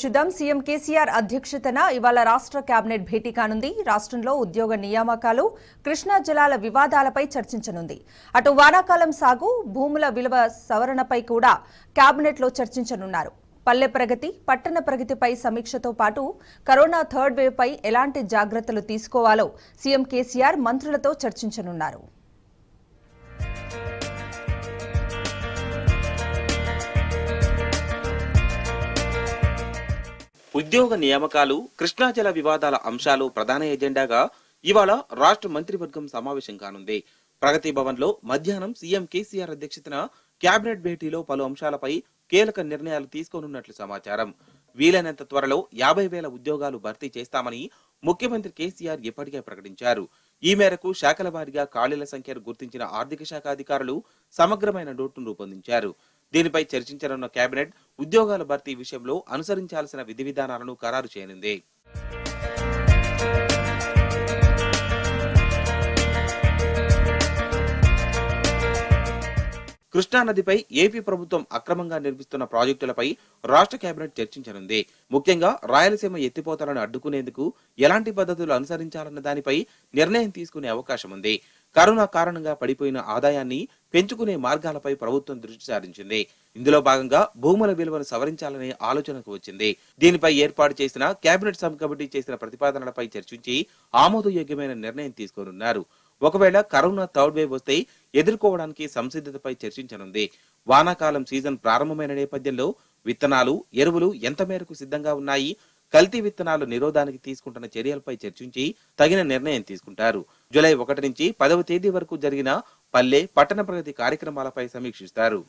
చూద్దాం సీఎం కేసీఆర్ అధ్యక్షతన ఇవాళ రాష్ట్ర కేబినెట్ భేటీ కానుంది రాష్ట్రంలో ఉద్యోగ నియామకాలు కృష్ణా జలాల వివాదాలపై చర్చించనుంది అటు వానాకాలం సాగు భూముల విలువ సవరణపై కూడా లో చర్చించనున్నారు పల్లె ప్రగతి పట్టణ ప్రగతిపై సమీక్షతో పాటు కరోనా థర్డ్ పై ఎలాంటి జాగ్రత్తలు తీసుకోవాలో సీఎం కేసీఆర్ మంత్రులతో చర్చించనున్నారు ఉద్యోగ నియామకాలు కృష్ణాజల వివాదాల అంశాలు ప్రధాన ఎజెండాగా ఇవాళ రాష్ట్ర మంత్రివర్గం సమావేశం కానుంది ప్రగతి భవన్ లో మధ్యాహ్నం సీఎం కేసీఆర్ అధ్యక్షతన కేబినెట్ భేటీలో పలు అంశాలపై కీలక నిర్ణయాలు తీసుకోనున్నట్లు సమాచారం వీలైనంత త్వరలో యాభై వేల ఉద్యోగాలు భర్తీ చేస్తామని ముఖ్యమంత్రి కేసీఆర్ ఇప్పటికే ప్రకటించారు ఈ మేరకు శాఖల వారిగా ఖాళీల సంఖ్యను గుర్తించిన ఆర్థిక శాఖ అధికారులు సమగ్రమైన నోట్ను రూపొందించారు దీనిపై చర్చించనున్న కేబినెట్ ఉద్యోగాల భర్తీ విషయంలో అనుసరించాల్సిన విధి విధానాలను ఖరారు చేయనుంది కృష్ణానదిపై ఏపీ ప్రభుత్వం అక్రమంగా నిర్మిస్తున్న ప్రాజెక్టులపై రాష్ట్ర కేబినెట్ చర్చించనుంది ముఖ్యంగా రాయలసీమ ఎత్తిపోతలను అడ్డుకునేందుకు ఎలాంటి పద్ధతులు అనుసరించాలన్న దానిపై నిర్ణయం తీసుకునే అవకాశం ఉంది కరోనా కారణంగా పడిపోయిన ఆదాయాన్ని పెంచుకునే మార్గాలపై ప్రభుత్వం దృష్టి సారించింది ఇందులో భాగంగా భూముల విలువను సవరించాలనే ఆలోచనకు వచ్చింది దీనిపై ఏర్పాటు చేసిన కేబినెట్ సబ్ కమిటీ చేసిన ప్రతిపాదనలపై చర్చించి ఆమోదయోగ్యమైన నిర్ణయం తీసుకోనున్నారు ఒకవేళ కరోనా థర్డ్ వేవ్ వస్తే ఎదుర్కోవడానికి సంసిద్ధతపై చర్చించనుంది వానాకాలం సీజన్ ప్రారంభమైన నేపథ్యంలో విత్తనాలు ఎరువులు ఎంత మేరకు సిద్ధంగా ఉన్నాయి కల్తీ విత్తనాలు నిరోధానికి తీసుకుంటున్న చర్యలపై చర్చించి తగిన నిర్ణయం తీసుకుంటారు జూలై ఒకటి నుంచి పదవ తేదీ వరకు జరిగిన పల్లె పట్టణ ప్రగతి కార్యక్రమాలపై సమీక్షిస్తారు